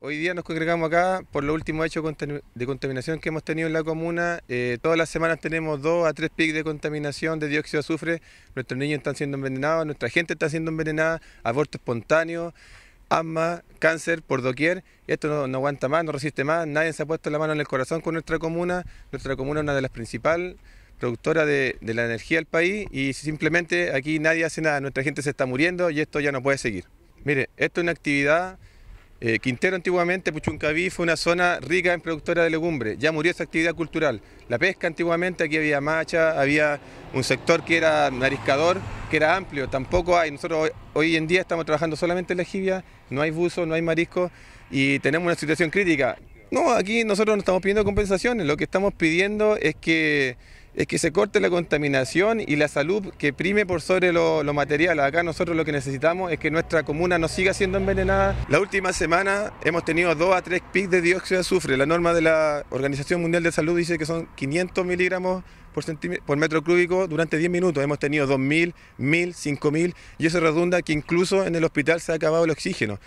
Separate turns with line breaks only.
Hoy día nos congregamos acá por los último hecho de contaminación que hemos tenido en la comuna. Eh, todas las semanas tenemos dos a tres picos de contaminación de dióxido de azufre. Nuestros niños están siendo envenenados, nuestra gente está siendo envenenada, aborto espontáneo, asma, cáncer por doquier. Esto no, aguanta más, no resiste más. Nadie se ha puesto la mano en el corazón con nuestra comuna. Nuestra comuna es una de las principales productoras de, la energía del país y simplemente aquí nadie hace nada, nuestra gente se está muriendo y esto ya no puede seguir. Mire, esto es una actividad eh, Quintero antiguamente, Puchuncaví, fue una zona rica en productora de legumbres, ya murió esa actividad cultural. La pesca antiguamente, aquí había macha, había un sector que era mariscador, que era amplio, tampoco hay. Nosotros hoy, en día estamos trabajando solamente en la jibia, no hay buzo, no hay marisco y tenemos una situación crítica. No, aquí nosotros no estamos pidiendo compensaciones, lo que estamos pidiendo es que es que se corte la contaminación y la salud que prime por sobre los materiales. Acá nosotros lo que necesitamos es que nuestra comuna no siga siendo envenenada. La última semana hemos tenido 2 a 3 pics de dióxido de azufre. La norma de la Organización Mundial de Salud dice que son 500 miligramos por, por metro cúbico durante 10 minutos. Hemos tenido 2.000, 1.000, 5.000 y eso redunda que incluso en el hospital se ha acabado el oxígeno.